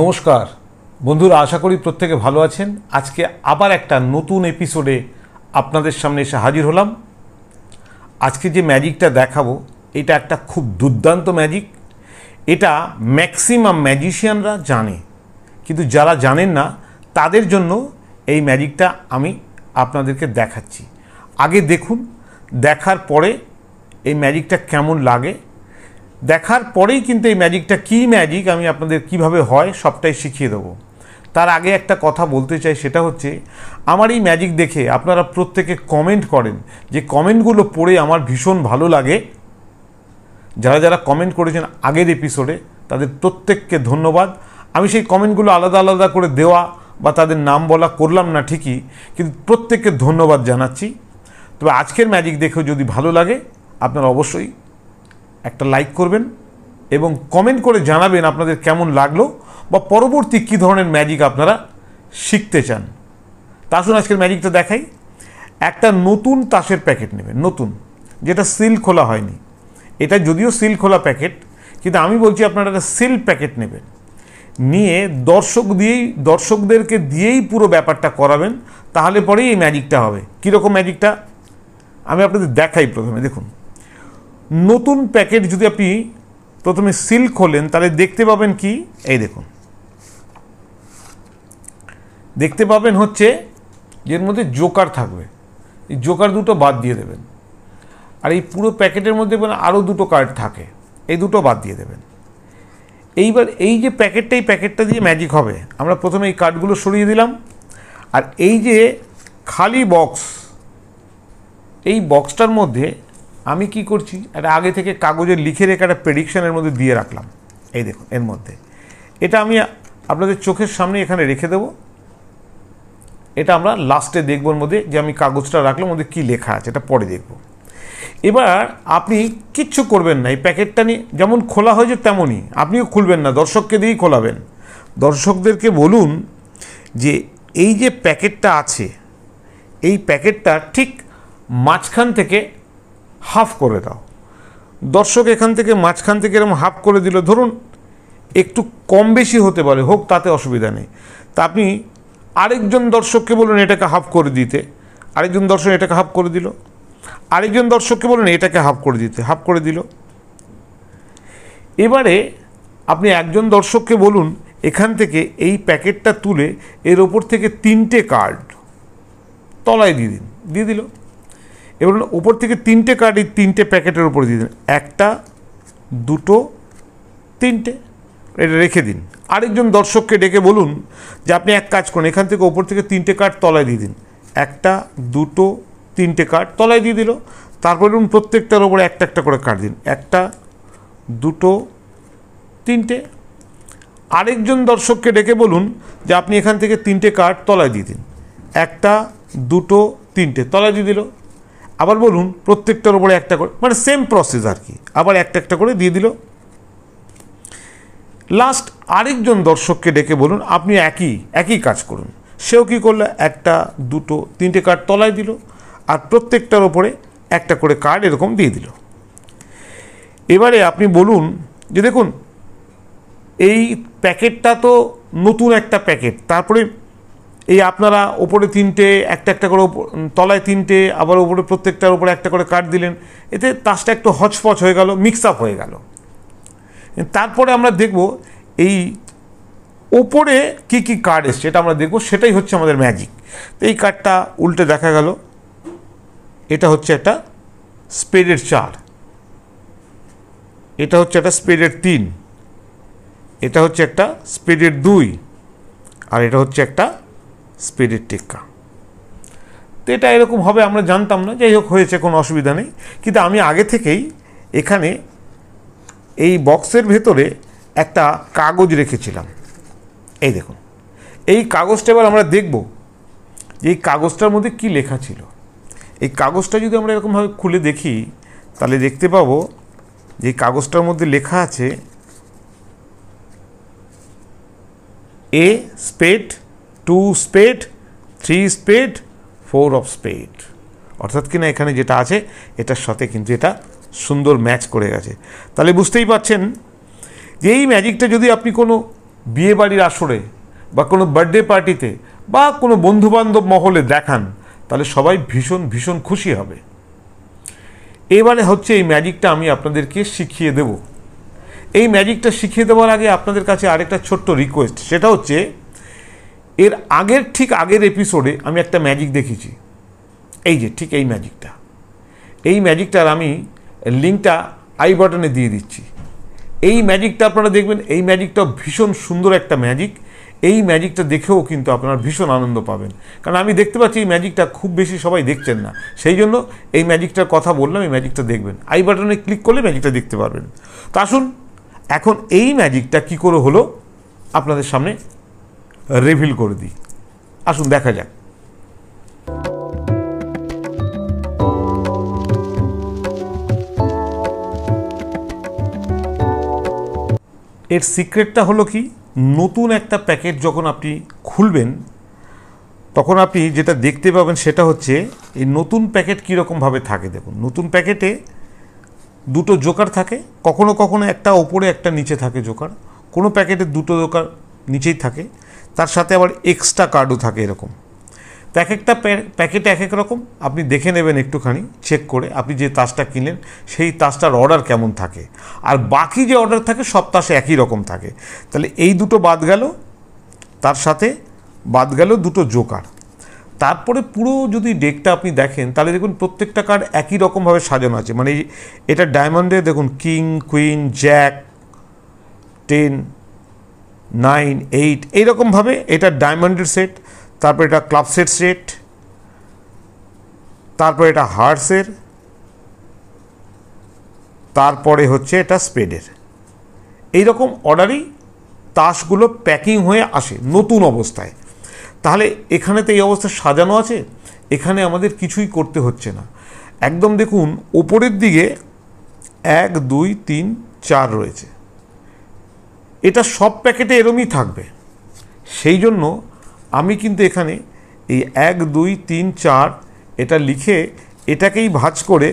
নমস্কার বন্ধুরা আশা করি প্রত্যেকে ভালো আছেন আজকে আবার একটা নতুন এপিসোডে আপনাদের সামনে এসে হাজির হলাম আজকে যে ম্যাজিকটা দেখাবো এটা একটা খুব দুর্দান্ত ম্যাজিক এটা ম্যাক্সিমাম ম্যাজিশিয়ানরা জানে কিন্তু যারা জানেন না তাদের জন্য এই ম্যাজিকটা আমি আপনাদেরকে দেখাচ্ছি আগে দেখুন দেখার পরে এই ম্যাজিকটা কেমন লাগে দেখার পরেই কিন্তু এই ম্যাজিকটা কী ম্যাজিক আমি আপনাদের কিভাবে হয় সবটাই শিখিয়ে দেবো তার আগে একটা কথা বলতে চাই সেটা হচ্ছে আমার এই ম্যাজিক দেখে আপনারা প্রত্যেকে কমেন্ট করেন যে কমেন্টগুলো পড়ে আমার ভীষণ ভালো লাগে যারা যারা কমেন্ট করেছেন আগের এপিসোডে তাদের প্রত্যেককে ধন্যবাদ আমি সেই কমেন্টগুলো আলাদা আলাদা করে দেওয়া বা তাদের নাম বলা করলাম না ঠিকই কিন্তু প্রত্যেককে ধন্যবাদ জানাচ্ছি তবে আজকের ম্যাজিক দেখেও যদি ভালো লাগে আপনারা অবশ্যই একটা লাইক করবেন এবং কমেন্ট করে জানাবেন আপনাদের কেমন লাগলো বা পরবর্তী কী ধরনের ম্যাজিক আপনারা শিখতে চান তাসুন আজকের ম্যাজিকটা দেখাই একটা নতুন তাসের প্যাকেট নেবেন নতুন যেটা সিল খোলা হয়নি এটা যদিও সিল খোলা প্যাকেট কিন্তু আমি বলছি আপনারা একটা সিল প্যাকেট নেবেন নিয়ে দর্শক দিয়েই দর্শকদেরকে দিয়েই পুরো ব্যাপারটা করাবেন তাহলে পরেই এই ম্যাজিকটা হবে কীরকম ম্যাজিকটা আমি আপনাদের দেখাই প্রথমে দেখুন নতুন প্যাকেট যদি আপনি প্রথমে সিল খোলেন তাহলে দেখতে পাবেন কি এই দেখুন দেখতে পাবেন হচ্ছে এর মধ্যে জোকার থাকবে এই জোকার দুটো বাদ দিয়ে দেবেন আর এই পুরো প্যাকেটের মধ্যে আরও দুটো কার্ড থাকে এই দুটো বাদ দিয়ে দেবেন এইবার এই যে প্যাকেটটা এই প্যাকেটটা দিয়ে ম্যাজিক হবে আমরা প্রথমে এই কার্ডগুলো সরিয়ে দিলাম আর এই যে খালি বক্স এই বক্সটার মধ্যে আমি কি করছি এটা আগে থেকে কাগজে লিখে রেখে একটা প্রেডিকশানের মধ্যে দিয়ে রাখলাম এই দেখুন এর মধ্যে এটা আমি আপনাদের চোখের সামনে এখানে রেখে দেব এটা আমরা লাস্টে দেখব মধ্যে যে আমি কাগজটা রাখলাম ওদের কী লেখা আছে এটা পরে দেখব এবার আপনি কিচ্ছু করবেন না এই প্যাকেটটা নিয়ে যেমন খোলা হয়েছে তেমনই আপনিও খুলবেন না দর্শককে দিয়েই খোলাবেন দর্শকদেরকে বলুন যে এই যে প্যাকেটটা আছে এই প্যাকেটটা ঠিক মাঝখান থেকে হাফ করে দাও দর্শক এখান থেকে মাঝখান থেকে এরকম হাফ করে দিল ধরুন একটু কম বেশি হতে পারে হোক তাতে অসুবিধা নেই তা আপনি আরেকজন দর্শককে বলুন এটাকে হাফ করে দিতে আরেকজন দর্শক এটাকে হাফ করে দিল আরেকজন দর্শককে বলুন এটাকে হাফ করে দিতে হাফ করে দিল এবারে আপনি একজন দর্শককে বলুন এখান থেকে এই প্যাকেটটা তুলে এর ওপর থেকে তিনটে কার্ড তলায় দিয়ে দিন দিয়ে দিল এবার হলো ওপর থেকে তিনটে কার্ড এই তিনটে প্যাকেটের উপরে দিয়ে দিন একটা দুটো তিনটে এটা রেখে দিন আরেকজন দর্শককে ডেকে বলুন যে আপনি এক কাজ করুন এখান থেকে ওপর থেকে তিনটে কার্ড তলায় দিয়ে দিন একটা দুটো তিনটে কার্ড তলায় দিয়ে দিল তারপরে ধরুন প্রত্যেকটার ওপরে একটা একটা করে কার্ড দিন একটা দুটো তিনটে আরেকজন দর্শককে ডেকে বলুন যে আপনি এখান থেকে তিনটে কার্ড তলায় দিয়ে দিন একটা দুটো তিনটে তলায় দিয়ে দিল আবার বলুন প্রত্যেকটার উপরে একটা করে মানে সেম প্রসেস আর কি আবার একটা একটা করে দিয়ে দিল লাস্ট আরেকজন দর্শককে ডেকে বলুন আপনি একই একই কাজ করুন সেও কি করলো একটা দুটো তিনটে কার্ড তলায় দিল আর প্রত্যেকটার ওপরে একটা করে কার্ড এরকম দিয়ে দিল এবারে আপনি বলুন যে দেখুন এই প্যাকেটটা তো নতুন একটা প্যাকেট তারপরে এই আপনারা ওপরে তিনটে একটা একটা করে তলায় তিনটে আবার ওপরে প্রত্যেকটার ওপরে একটা করে কাট দিলেন এতে তাসটা একটু হচপচ হয়ে গেল মিক্স আপ হয়ে গেল তারপরে আমরা দেখব এই ওপরে কি কি কার্ড এসছে এটা আমরা দেখব সেটাই হচ্ছে আমাদের ম্যাজিক তো এই কার্ডটা উল্টে দেখা গেল এটা হচ্ছে একটা স্পেডের চার এটা হচ্ছে একটা স্পেডের তিন এটা হচ্ছে একটা স্পেডের দুই আর এটা হচ্ছে একটা স্পিরিট টিক্কা তো এটা এরকম হবে আমরা জানতাম না যাই হোক হয়েছে কোনো অসুবিধা নেই কিন্তু আমি আগে থেকেই এখানে এই বক্সের ভেতরে একটা কাগজ রেখেছিলাম এই দেখুন এই কাগজটা এবার আমরা দেখব যে এই কাগজটার মধ্যে কি লেখা ছিল এই কাগজটা যদি আমরা এরকমভাবে খুলে দেখি তাহলে দেখতে পাব যে কাগজটার মধ্যে লেখা আছে A spade two spade three spade four of spade অর্থাৎ কিনা এখানে যেটা আছে এটার সাথে কিন্তু এটা সুন্দর ম্যাচ করে গেছে তাহলে বুঝতেই পাচ্ছেন যে এই ম্যাজিকটা যদি আপনি কোনো বিয়ে বাড়ির আসরে বা কোনো বার্থডে পার্টিতে বা কোনো বন্ধুবান্ধব মহলে দেখান তাহলে সবাই ভীষণ ভীষণ খুশি হবে এবারে হচ্ছে এই ম্যাজিকটা আমি আপনাদেরকে শিখিয়ে দেব এই ম্যাজিকটা শিখিয়ে দেওয়ার আগে আপনাদের কাছে আরেকটা ছোট্ট রিকোয়েস্ট সেটা হচ্ছে এর আগের ঠিক আগের এপিসোডে আমি একটা ম্যাজিক দেখেছি এই যে ঠিক এই ম্যাজিকটা এই ম্যাজিকটার আমি লিঙ্কটা আই বাটনে দিয়ে দিচ্ছি এই ম্যাজিকটা আপনারা দেখবেন এই ম্যাজিকটা ভীষণ সুন্দর একটা ম্যাজিক এই ম্যাজিকটা দেখেও কিন্তু আপনারা ভীষণ আনন্দ পাবেন কারণ আমি দেখতে পাচ্ছি এই ম্যাজিকটা খুব বেশি সবাই দেখছেন না সেই জন্য এই ম্যাজিকটার কথা বললাম এই ম্যাজিকটা দেখবেন আই বাটনে ক্লিক করলে ম্যাজিকটা দেখতে পারবেন তা আসুন এখন এই ম্যাজিকটা কি করে হলো আপনাদের সামনে রিভিল করে দিই আসুন দেখা যাক এর সিক্রেটটা হলো কি নতুন একটা প্যাকেট যখন আপনি খুলবেন তখন আপনি যেটা দেখতে পাবেন সেটা হচ্ছে এই নতুন প্যাকেট কীরকমভাবে থাকে দেখুন নতুন প্যাকেটে দুটো জোকার থাকে কখনো কখনো একটা ওপরে একটা নিচে থাকে জোকার কোনো প্যাকেটে দুটো জোকার নিচেই থাকে তার সাথে আবার এক্সট্রা কার্ডও থাকে এরকম তো এক একটা প্যাকেট এক এক রকম আপনি দেখে নেবেন একটুখানি চেক করে আপনি যে তাসটা কিনলেন সেই তাসটার অর্ডার কেমন থাকে আর বাকি যে অর্ডার থাকে সব তাসে একই রকম থাকে তাহলে এই দুটো বাদ গেল তার সাথে বাদ গেল দুটো জোকার তারপরে পুরো যদি ডেকটা আপনি দেখেন তাহলে দেখুন প্রত্যেকটা কার্ড একই রকমভাবে সাজানো আছে মানে এটা ডায়মন্ডে দেখুন king queen jack ten nine eight এইরকমভাবে এটা ডায়মন্ডের সেট তারপর এটা ক্লাবসের সেট সেট তারপর এটা হার্সের তারপরে হচ্ছে এটা স্পেডের এইরকম অর্ডারই তাসগুলো প্যাকিং হয়ে আসে নতুন অবস্থায় তাহলে এখানে তো এই অবস্থা সাজানো আছে এখানে আমাদের কিছুই করতে হচ্ছে না একদম দেখুন ওপরের দিকে এক দুই তিন চার রয়েছে এটা সব প্যাকেটে এরমই থাকবে সেই জন্য আমি কিন্তু এখানে এই এক দুই তিন চার এটা লিখে এটাকেই ভাজ করে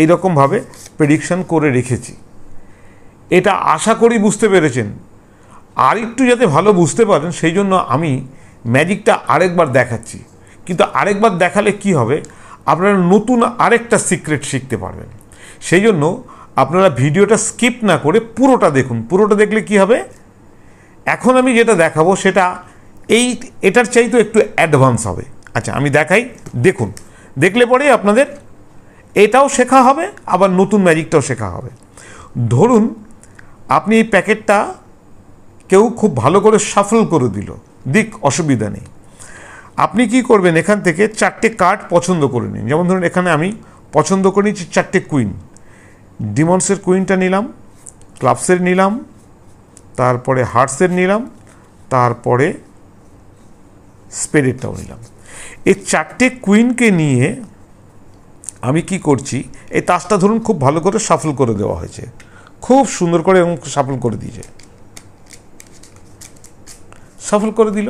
এই রকমভাবে প্রেডিকশান করে রেখেছি এটা আশা করি বুঝতে পেরেছেন আর একটু যাতে ভালো বুঝতে পারেন সেই জন্য আমি ম্যাজিকটা আরেকবার দেখাচ্ছি কিন্তু আরেকবার দেখালে কি হবে আপনারা নতুন আরেকটা সিক্রেট শিখতে পারবেন সেই জন্য আপনারা ভিডিওটা স্কিপ না করে পুরোটা দেখুন পুরোটা দেখলে কি হবে এখন আমি যেটা দেখাবো সেটা এই এটার চাইতেও একটু অ্যাডভান্স হবে আচ্ছা আমি দেখাই দেখুন দেখলে পরে আপনাদের এটাও শেখা হবে আবার নতুন ম্যাজিকটাও শেখা হবে ধরুন আপনি এই প্যাকেটটা কেউ খুব ভালো করে সাফল করে দিল দিক অসুবিধা নেই আপনি কি করবেন এখান থেকে চারটে কার্ড পছন্দ করে নিন যেমন ধরুন এখানে আমি পছন্দ করে নিচ্ছি চারটে কুইন ডিমন্সের কুইনটা নিলাম ক্লাবসের নিলাম তারপরে হার্টসের নিলাম তারপরে স্পেডেরটাও নিলাম এই চারটে কুইনকে নিয়ে আমি কি করছি এই তাসটা ধরুন খুব ভালো করে সাফল করে দেওয়া হয়েছে খুব সুন্দর করে এবং সাফল করে দিয়েছে সফল করে দিল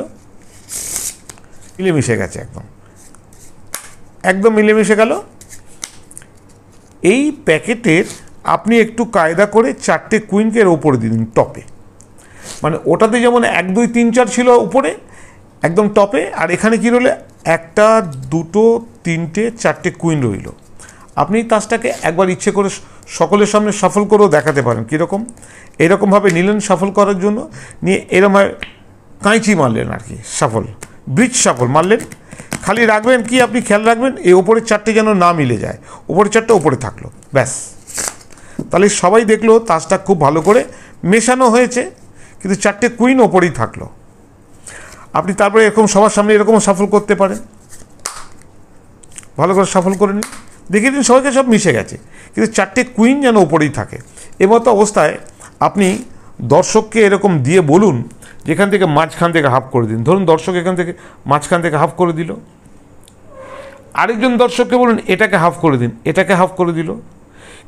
মিলেমিশে গেছে একদম একদম মিলেমিশে গেল এই প্যাকেটের আপনি একটু কায়দা করে চারটে কুইনকে উপরে ওপরে দিন টপে মানে ওটাতে যেমন এক দুই তিন চার ছিল উপরে একদম টপে আর এখানে কী রইল একটা দুটো তিনটে চারটে কুইন রইল আপনি তাজটাকে একবার ইচ্ছে করে সকলের সামনে সফল করেও দেখাতে পারেন কীরকম এরকমভাবে নিলেন সফল করার জন্য নিয়ে এরমভাবে কাঁচি মারলেন আর কি সফল ব্রিজ সফল মারলেন খালি রাখবেন কি আপনি খেয়াল রাখবেন এই ওপরের চারটে যেন না মিলে যায় ওপরের চারটে ওপরে থাকলো ব্যাস তাহলে সবাই দেখলো তাজটা খুব ভালো করে মেশানো হয়েছে কিন্তু চারটে কুইন ওপরেই থাকলো আপনি তারপরে এরকম সবার সামনে এরকম সাফল করতে পারেন ভালো করে সাফল করে নিন দেখিয়ে দিন সবাইকে সব মিশে গেছে কিন্তু চারটে কুইন যেন ওপরেই থাকে এমতো অবস্থায় আপনি দর্শককে এরকম দিয়ে বলুন যেখান থেকে মাঝখান থেকে হাফ করে দিন ধরুন দর্শক এখান থেকে মাঝখান থেকে হাফ করে দিল আরেকজন দর্শককে বলুন এটাকে হাফ করে দিন এটাকে হাফ করে দিল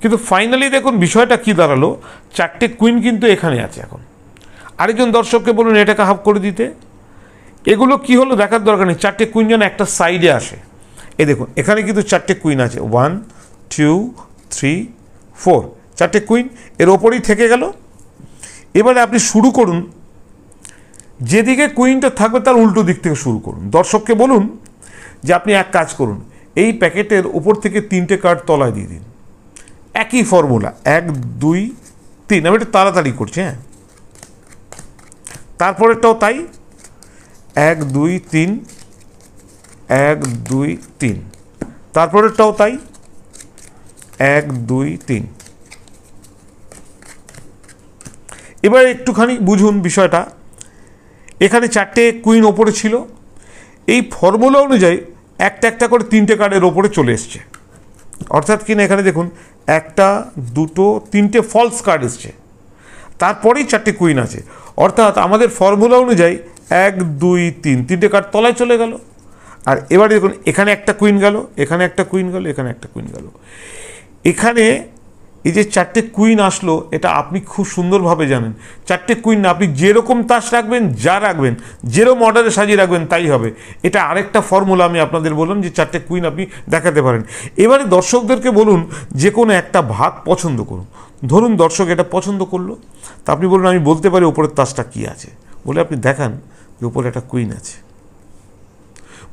কিন্তু ফাইনালি দেখুন বিষয়টা কি দাঁড়ালো চারটে কুইন কিন্তু এখানে আছে এখন আরেকজন দর্শককে বলুন এটাকে হাফ করে দিতে এগুলো কি হলো দেখার দরকার নেই চারটে কুইন যেন একটা সাইডে আসে এ দেখুন এখানে কিন্তু চারটে কুইন আছে ওয়ান টু থ্রি ফোর চারটে কুইন এর ওপরেই থেকে গেল এবারে আপনি শুরু করুন যেদিকে কুইনটা থাকবে তার উল্টো দিক থেকে শুরু করুন দর্শককে বলুন যে আপনি এক কাজ করুন এই প্যাকেটের উপর থেকে তিনটে কার্ড তলায় দিয়ে দিন একই ফর্মুলা এক দুই তিন আমি একটু তাড়াতাড়ি করছি হ্যাঁ তারপরেরটাও তাই এক দুই তিন এক দুই তিন তারপরেরটাও তাই এক দুই তিন এবার একটুখানি বুঝুন বিষয়টা এখানে চারটে কুইন ওপরে ছিল এই ফর্মুলা অনুযায়ী একটা একটা করে তিনটে কার্ডের ওপরে চলে এসছে অর্থাৎ কিনা এখানে দেখুন একটা দুটো তিনটে ফলস কার্ড এসছে তারপরেই চারটে কুইন আছে অর্থাৎ আমাদের ফর্মুলা অনুযায়ী এক দুই তিন তিনটে কার্ড তলায় চলে গেল আর এবারে দেখুন এখানে একটা কুইন গেল এখানে একটা কুইন গেল এখানে একটা কুইন গেল এখানে এই যে চারটে কুইন আসলো এটা আপনি খুব সুন্দরভাবে জানেন চারটে কুইন আপনি যেরকম তাস রাখবেন যা রাখবেন যেরকম অর্ডারে সাজিয়ে রাখবেন তাই হবে এটা আরেকটা ফর্মুলা আমি আপনাদের বললাম যে চারটে কুইন আপনি দেখাতে পারেন এবারে দর্শকদেরকে বলুন যে কোনো একটা ভাগ পছন্দ করুন ধরুন দর্শক এটা পছন্দ করলো তা আপনি বলুন আমি বলতে পারি ওপরের তাসটা কী আছে বলে আপনি দেখান যে ওপরে একটা কুইন আছে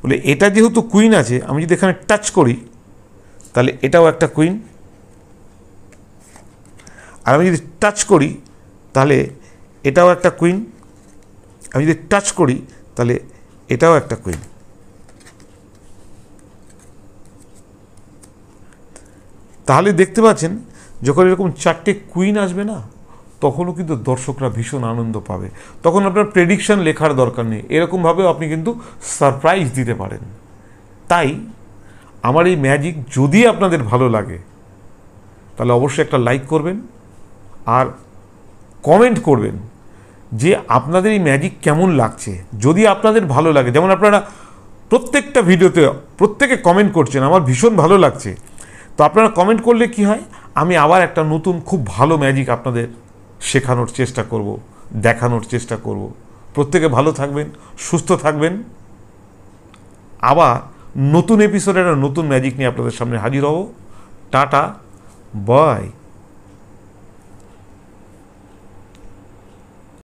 বলে এটা যেহেতু কুইন আছে আমি যদি এখানে টাচ করি তাহলে এটাও একটা কুইন আর আমি যদি টাচ করি তাহলে এটাও একটা কুইন আমি যদি টাচ করি তাহলে এটাও একটা কুইন তাহলে দেখতে পাচ্ছেন যখন এরকম চারটে কুইন আসবে না তখনও কিন্তু দর্শকরা ভীষণ আনন্দ পাবে তখন আপনার প্রেডিকশান লেখার দরকার নেই এরকমভাবেও আপনি কিন্তু সারপ্রাইজ দিতে পারেন তাই আমার এই ম্যাজিক যদি আপনাদের ভালো লাগে তাহলে অবশ্যই একটা লাইক করবেন আর কমেন্ট করবেন যে আপনাদের এই ম্যাজিক কেমন লাগছে যদি আপনাদের ভালো লাগে যেমন আপনারা প্রত্যেকটা ভিডিওতে প্রত্যেকে কমেন্ট করছেন আমার ভীষণ ভালো লাগছে তো আপনারা কমেন্ট করলে কি হয় আমি আবার একটা নতুন খুব ভালো ম্যাজিক আপনাদের শেখানোর চেষ্টা করব দেখানোর চেষ্টা করব প্রত্যেকে ভালো থাকবেন সুস্থ থাকবেন আবার নতুন এপিসোডে একটা নতুন ম্যাজিক নিয়ে আপনাদের সামনে হাজির হব টাটা বাই